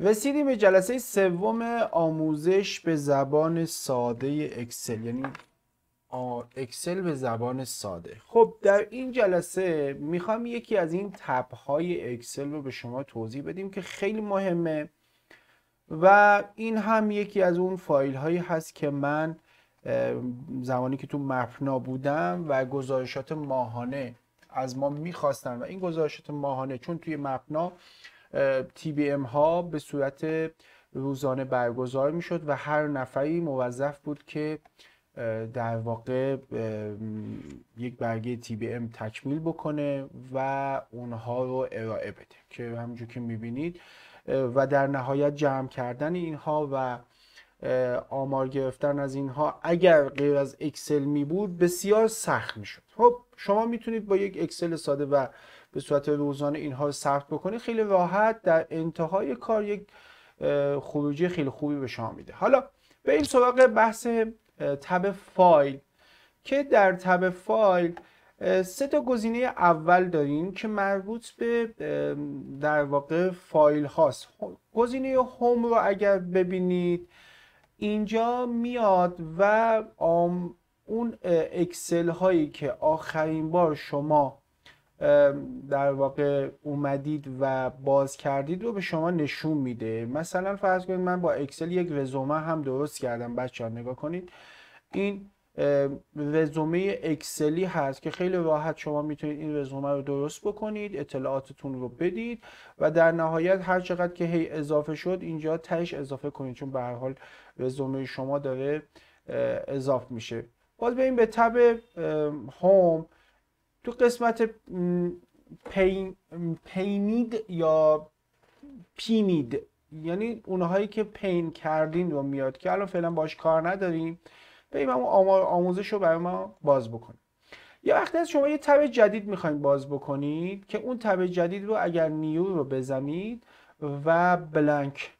رسیدیم به جلسه سوم آموزش به زبان ساده اکسل یعنی اکسل به زبان ساده خب در این جلسه میخوام یکی از این های اکسل رو به شما توضیح بدیم که خیلی مهمه و این هم یکی از اون فایل هایی هست که من زمانی که تو مپنا بودم و گزارشات ماهانه از ما میخواستن و این گزارشات ماهانه چون توی مپنا تی بی ام ها به صورت روزانه برگزار میشد و هر نفری موظف بود که در واقع یک برگه تی بی ام تکمیل بکنه و اونها رو ارائه بده که همونجور که میبینید و در نهایت جمع کردن اینها و آمار گرفتن از اینها اگر غیر از اکسل می بود بسیار سخت می شد خب شما میتونید با یک اکسل ساده و به صورت روزانه اینها رو ثبت بکنی خیلی راحت در انتهای کار یک خروجی خیلی خوبی به شما میده حالا به این سراغ بحث تب فایل که در تب فایل سه تا گزینه اول داریم که مربوط به در واقع فایل هاست خب، گزینه هوم رو اگر ببینید اینجا میاد و اون اکسل هایی که آخرین بار شما در واقع اومدید و باز کردید رو به شما نشون میده مثلا فرض کنید من با اکسل یک رزومه هم درست کردم بچه نگاه کنید این رزومه اکسلی هست که خیلی راحت شما میتونید این رزومه رو درست بکنید اطلاعاتتون رو بدید و در نهایت هر چقدر که هی اضافه شد اینجا تهش اضافه کنید چون به حال رزومه شما داره اضافه میشه باز این به تب هوم تو قسمت پینید یا پینید یعنی اونهایی که پین کردین رو میاد که الان فعلا باش کار نداریم بریم آمار آموزش رو برای ما باز بکنیم یا وقتی از شما یه تب جدید میخواین باز بکنید که اون تب جدید رو اگر نیو رو بزنید و بلانک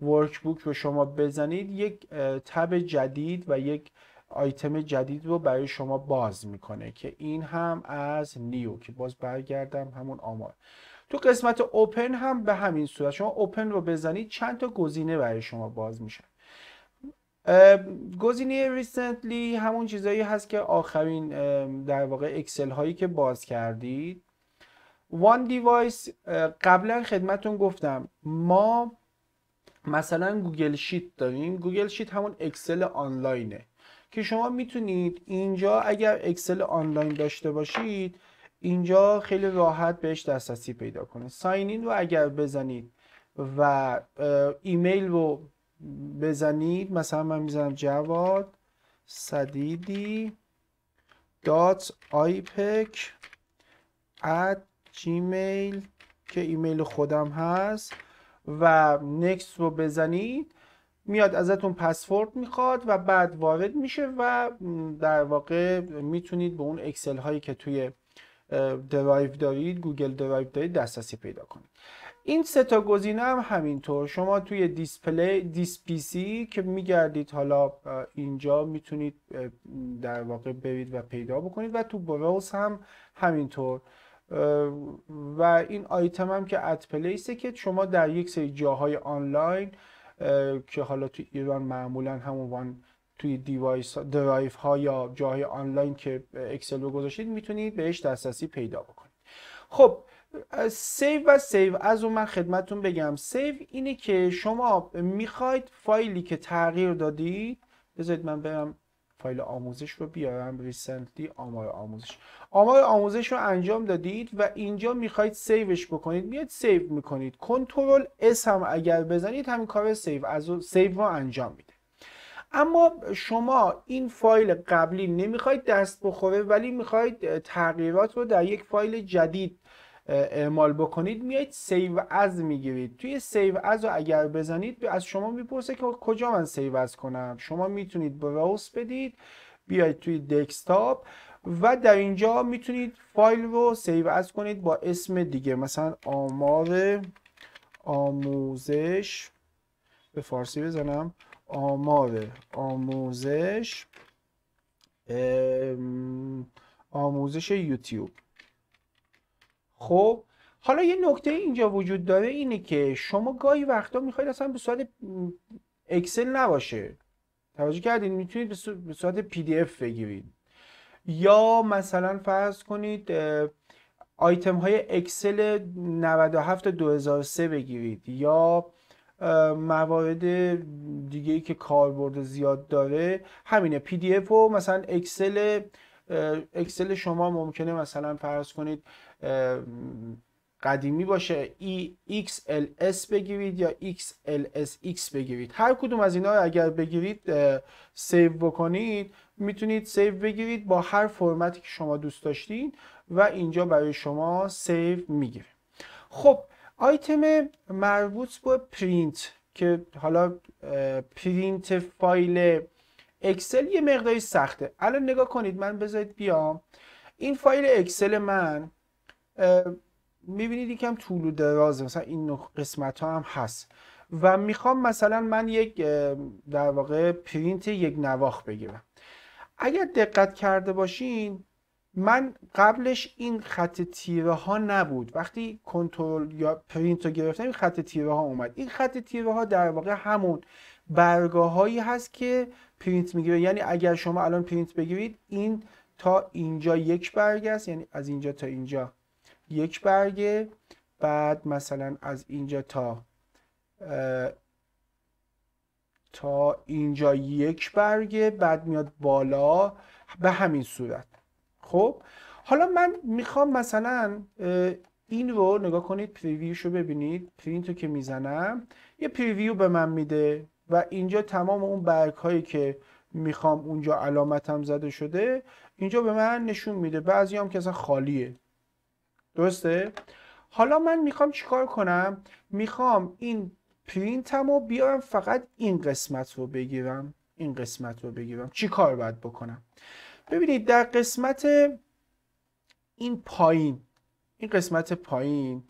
بوک رو شما بزنید یک تب جدید و یک آیتم جدید رو برای شما باز میکنه که این هم از نیو که باز برگردم همون آمار تو قسمت اوپن هم به همین صورت شما اوپن رو بزنید چند تا گزینه برای شما باز میشه گزینه ریسنتلی همون چیزایی هست که آخرین در واقع اکسل هایی که باز کردید وان دیوایس قبلا خدمتون گفتم ما مثلا گوگل شیت داریم گوگل شیت همون اکسل آنلاینه که شما میتونید اینجا اگر اکسل آنلاین داشته باشید اینجا خیلی راحت بهش دسترسی پیدا کنید ساین این رو اگر بزنید و ایمیل رو بزنید مثلا من میزنم جواد صدیدی دات جیمیل که ایمیل خودم هست و نکس رو بزنید میاد ازتون پسورد میخواد و بعد وارد میشه و در واقع میتونید به اون اکسل هایی که توی درایو دارید گوگل درایو دارید دسترسی پیدا کنید این سه تا گزینه هم همینطور شما توی دیسپلی دیس پی سی که میگردید حالا اینجا میتونید در واقع برید و پیدا بکنید و تو بروز هم همینطور و این آیتم هم که اد پلیسه که شما در یک سری جاهای آنلاین که حالا تو ایران معمولا همون وان توی دیوایس درایف ها یا جاهای آنلاین که اکسل رو گذاشتید میتونید بهش دسترسی پیدا بکنید خب سیو و سیو از اون من خدمتون بگم سیو اینه که شما میخواید فایلی که تغییر دادید بذارید من برم فایل آموزش رو بیارم ریسنتلی آمار آموزش آمار آموزش رو انجام دادید و اینجا میخواید سیوش بکنید میاد سیو میکنید کنترل اس هم اگر بزنید همین کار سیو از سیو رو انجام میده اما شما این فایل قبلی نمیخواید دست بخوره ولی میخواید تغییرات رو در یک فایل جدید اعمال بکنید میایید سیو از میگیرید توی سیو از رو اگر بزنید از شما میپرسه که کجا من سیو از کنم شما میتونید براوس بدید بیاید توی دسکتاپ و در اینجا میتونید فایل رو سیو از کنید با اسم دیگه مثلا آمار آموزش به فارسی بزنم آمار آموزش آموزش یوتیوب خب حالا یه نکته اینجا وجود داره اینه که شما گاهی وقتا میخواید اصلا به صورت اکسل نباشه توجه کردین میتونید به صورت پی دی اف بگیرید یا مثلا فرض کنید آیتم های اکسل 97 2003 بگیرید یا موارد دیگه ای که کاربرد زیاد داره همینه پی دی اف و مثلا اکسل اکسل شما ممکنه مثلا فرض کنید قدیمی باشه ای بگیرید یا XLSX بگیرید هر کدوم از اینا رو اگر بگیرید سیو بکنید میتونید سیو بگیرید با هر فرمتی که شما دوست داشتید و اینجا برای شما سیو میگیره خب آیتم مربوط به پرینت که حالا پرینت فایل اکسل یه مقداری سخته الان نگاه کنید من بذارید بیام این فایل اکسل من میبینید یکم طول و درازه مثلا این قسمت ها هم هست و میخوام مثلا من یک در واقع پرینت یک نواخ بگیرم اگر دقت کرده باشین من قبلش این خط تیره ها نبود وقتی کنترل یا پرینت رو گرفتم این خط تیره ها اومد این خط تیره ها در واقع همون برگاه هایی هست که پرینت میگیره یعنی اگر شما الان پرینت بگیرید این تا اینجا یک برگ است یعنی از اینجا تا اینجا یک برگه بعد مثلا از اینجا تا تا اینجا یک برگه بعد میاد بالا به همین صورت خب حالا من میخوام مثلا این رو نگاه کنید پریویوش رو ببینید پرینت رو که میزنم یه پریویو به من میده و اینجا تمام اون برگ هایی که میخوام اونجا علامتم زده شده اینجا به من نشون میده بعضی هم که اصلا خالیه درسته حالا من میخوام چیکار کنم میخوام این پرینتم رو بیارم فقط این قسمت رو بگیرم این قسمت رو بگیرم چی کار باید بکنم ببینید در قسمت این پایین این قسمت پایین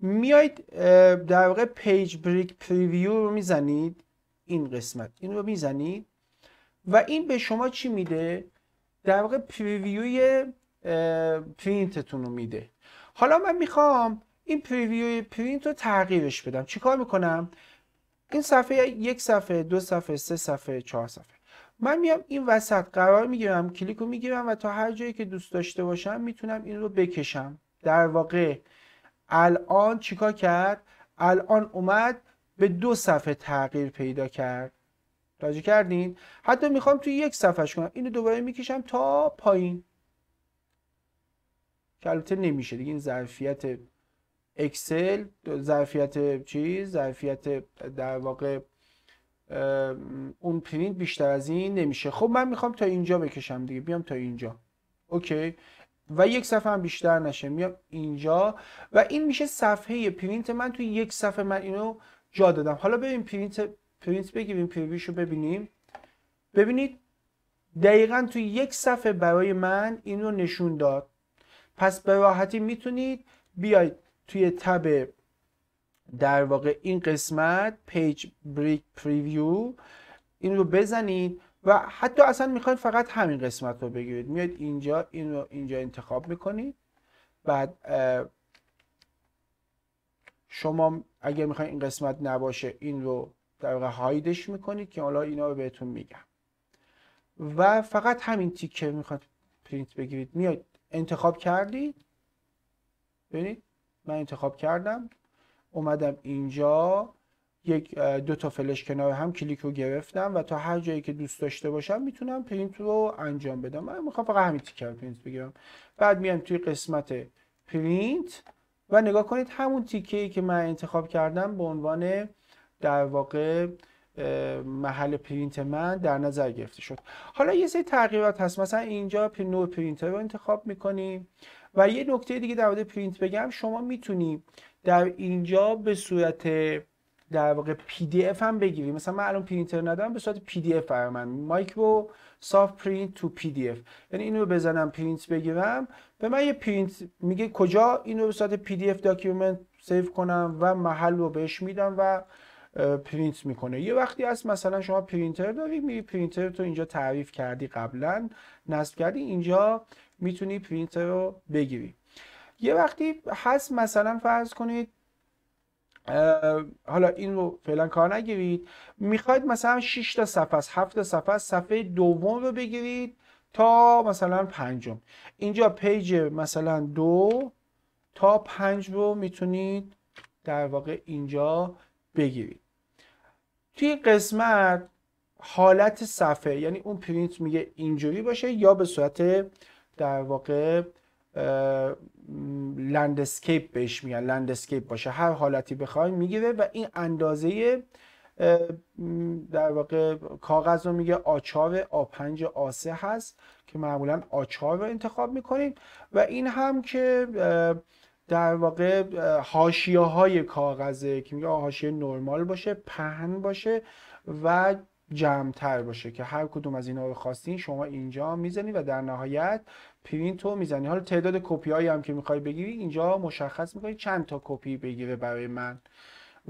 میایید در واقع پیج بریک پریویو رو میزنید این قسمت این رو میزنید و این به شما چی میده در واقع پرینتتون رو میده حالا من میخوام این پریویو پرینت رو تغییرش بدم چیکار میکنم این صفحه یک صفحه دو صفحه سه صفحه چهار صفحه من میام این وسط قرار میگیرم کلیک رو میگیرم و تا هر جایی که دوست داشته باشم میتونم این رو بکشم در واقع الان چیکار کرد الان اومد به دو صفحه تغییر پیدا کرد توجه کردین حتی میخوام توی یک صفحهش کنم اینو دوباره میکشم تا پایین که البته نمیشه دیگه این ظرفیت اکسل ظرفیت چیز ظرفیت در واقع اون پرینت بیشتر از این نمیشه خب من میخوام تا اینجا بکشم دیگه بیام تا اینجا اوکی و یک صفحه هم بیشتر نشه میام اینجا و این میشه صفحه پرینت من توی یک صفحه من اینو جا دادم حالا ببین پرینت پرینت بگیریم پریویش رو ببینیم ببینید دقیقا توی یک صفحه برای من اینو نشون داد پس به راحتی میتونید بیاید توی تب در واقع این قسمت پیج بریک پریویو این رو بزنید و حتی اصلا میخواید فقط همین قسمت رو بگیرید میاد اینجا این رو اینجا انتخاب میکنید بعد شما اگر میخواید این قسمت نباشه این رو در واقع هایدش میکنید که حالا اینا رو بهتون میگم و فقط همین تیکه میخواد پرینت بگیرید میاد انتخاب کردید ببینید من انتخاب کردم اومدم اینجا یک دو تا فلش کنار هم کلیک رو گرفتم و تا هر جایی که دوست داشته باشم میتونم پرینت رو انجام بدم من میخوام فقط همین تیکر پرینت بگیرم بعد میام توی قسمت پرینت و نگاه کنید همون تیکه ای که من انتخاب کردم به عنوان در واقع محل پرینت من در نظر گرفته شد حالا یه سری تغییرات هست مثلا اینجا نوع پرینتر رو انتخاب میکنیم و یه نکته دیگه در مورد پرینت بگم شما میتونی در اینجا به صورت در واقع پی دی اف هم بگیریم مثلا من الان پرینتر ندارم به صورت پی دی اف برای من مایکرو سافت پرینت تو پی دی اف یعنی اینو بزنم پرینت بگیرم به من یه پرینت میگه کجا اینو به صورت پی دی اف داکیومنت سیو کنم و محل رو بهش میدم و پرینت میکنه یه وقتی هست مثلا شما پرینتر داری میری پرینتر تو اینجا تعریف کردی قبلا نصب کردی اینجا میتونی پرینتر رو بگیری یه وقتی هست مثلا فرض کنید حالا این رو فعلا کار نگیرید میخواید مثلا 6 تا صفحه است 7 تا صفحه است صفحه دوم رو بگیرید تا مثلا پنجم اینجا پیج مثلا دو تا پنج رو میتونید در واقع اینجا بگیرید توی قسمت حالت صفحه یعنی اون پرینت میگه اینجوری باشه یا به صورت در واقع لندسکیپ بهش میگن لندسکیپ باشه هر حالتی بخوای میگیره و این اندازه در واقع کاغذ رو میگه آچار آ5 آسه هست که معمولا آچار رو انتخاب میکنیم و این هم که در واقع هاشیه های کاغذه که میگه هاشیه نرمال باشه پهن باشه و جمعتر باشه که هر کدوم از اینها رو خواستین شما اینجا میزنی و در نهایت پرینت رو میزنی حالا تعداد کپی هایی هم که میخوای بگیری اینجا مشخص میکنی چند تا کپی بگیره برای من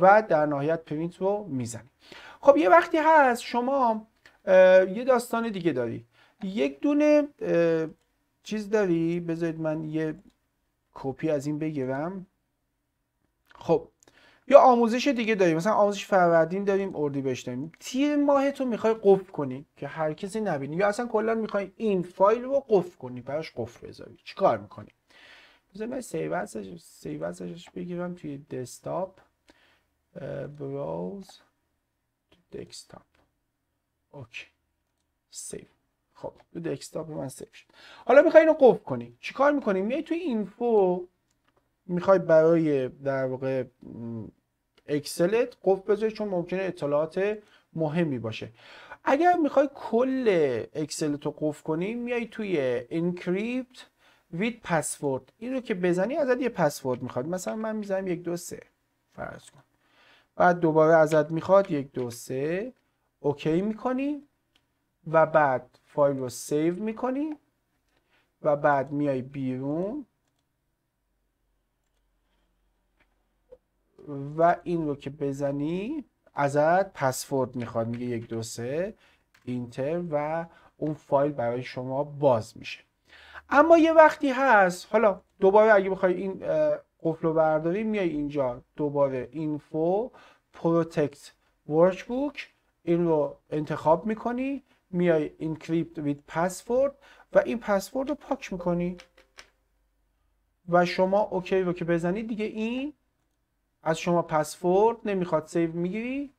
و در نهایت پرینت رو میزنی خب یه وقتی هست شما یه داستان دیگه داری یک دونه چیز داری بذارید من یه کپی از این بگیرم خب یا آموزش دیگه داریم مثلا آموزش فروردین داریم اردی داریم تیر تو میخوای قفل کنی که هر کسی نبینی یا اصلا کلا میخوای این فایل رو قفل کنی براش قفل بذاری چیکار میکنی بذار من سیوزش بگیرم توی دسکتاپ براوز دسکتاپ اوکی سیو خب تو دسکتاپ من سیو شد حالا میخوای اینو قفل کنی چیکار میکنی میای تو اینفو میخوای برای در واقع اکسلت قفل بذاری چون ممکنه اطلاعات مهمی باشه اگر میخوای کل اکسلت رو قفل کنی میای توی انکریپت وید پسورد این رو که بزنی ازت یه پسورد میخواد مثلا من میزنم یک دو سه فرض کن بعد دوباره ازت میخواد یک دو سه اوکی میکنی و بعد فایل رو سیو میکنی و بعد میای بیرون و این رو که بزنی ازت پسورد میخواد میگه یک دو سه اینتر و اون فایل برای شما باز میشه اما یه وقتی هست حالا دوباره اگه بخوای این قفل رو برداری میای اینجا دوباره اینفو پروتکت بوک این رو انتخاب میکنی میای encrypt with password و این پسورد رو پاک میکنی و شما اوکی رو که بزنید دیگه این از شما پسورد نمیخواد سیو میگیری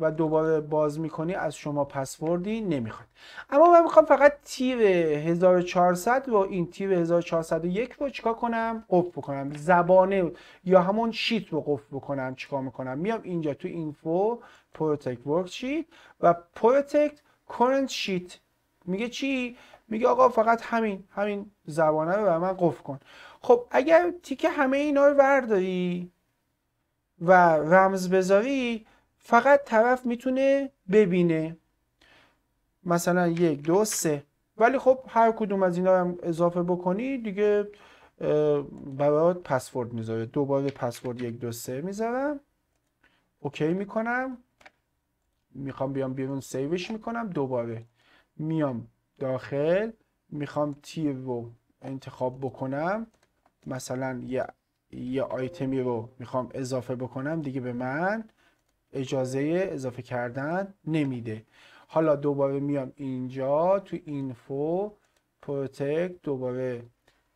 و دوباره باز میکنی از شما پسوردی نمیخواد اما من میخوام فقط تیر 1400 و این تیر 1401 رو چیکار کنم قفل بکنم زبانه یا همون شیت رو قفل بکنم چیکار میکنم میام اینجا تو اینفو پروتکت ورکشیت و پروتکت current شیت میگه چی میگه آقا فقط همین همین زبانه رو من قفل کن خب اگر تیک همه اینا رو ورداری و رمز بذاری فقط طرف میتونه ببینه مثلا یک دو سه ولی خب هر کدوم از اینا هم اضافه بکنی دیگه برات پسورد میذاره دوباره پسورد یک دو سه میذارم اوکی میکنم میخوام بیام بیرون سیوش میکنم دوباره میام داخل میخوام تیر رو انتخاب بکنم مثلا یه یه آیتمی رو میخوام اضافه بکنم دیگه به من اجازه اضافه کردن نمیده حالا دوباره میام اینجا تو اینفو پروتکت دوباره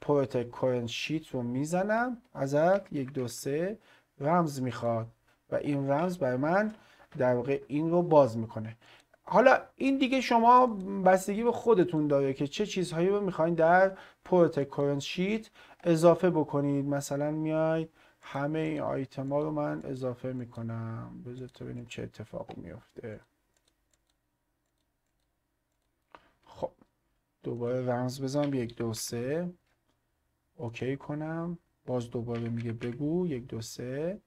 پروتکت کرنت شیت رو میزنم ازت یک دو سه رمز میخواد و این رمز برای من در واقع این رو باز میکنه حالا این دیگه شما بستگی به خودتون داره که چه چیزهایی رو میخواین در پورت کورنس شیت اضافه بکنید مثلا میاید همه این ها رو من اضافه میکنم بذار تا ببینیم چه اتفاقی میفته خب دوباره رمز بزنم یک دو سه اوکی کنم باز دوباره میگه بگو یک دو سه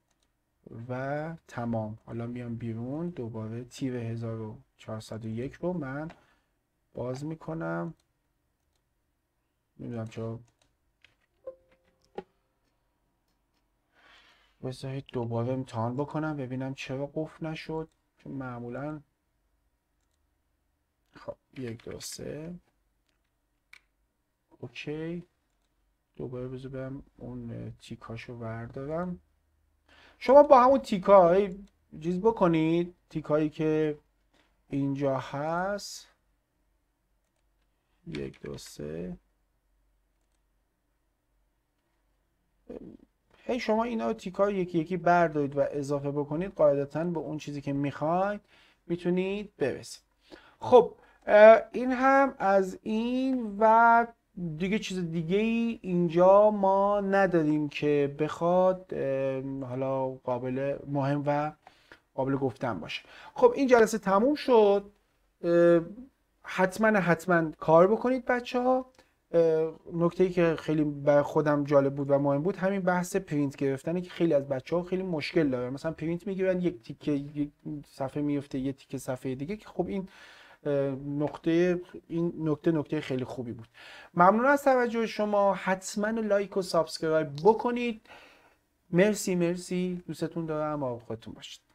و تمام حالا میام بیرون دوباره تیر 1401 رو من باز میکنم میدونم چرا بذارید دوباره امتحان بکنم ببینم چرا قفل نشد چون معمولا خب یک دو سه اوکی دوباره بذارم اون اون تیکاشو وردارم شما با همون تیکای های چیز بکنید تیکایی که اینجا هست یک دو سه هی شما اینا رو یکی یکی بردارید و اضافه بکنید قاعدتا به اون چیزی که میخواید میتونید برسید خب این هم از این و دیگه چیز دیگه ای اینجا ما نداریم که بخواد حالا قابل مهم و قابل گفتن باشه خب این جلسه تموم شد حتما حتما کار بکنید بچه ها نکته ای که خیلی بر خودم جالب بود و مهم بود همین بحث پرینت گرفتنه که خیلی از بچه ها خیلی مشکل داره مثلا پرینت میگیرن یک تیکه یک صفحه میفته یک تیکه صفحه دیگه که خب این نقطه این نکته نکته خیلی خوبی بود ممنون از توجه شما حتما لایک و سابسکرایب بکنید مرسی مرسی دوستتون دارم و خودتون باشید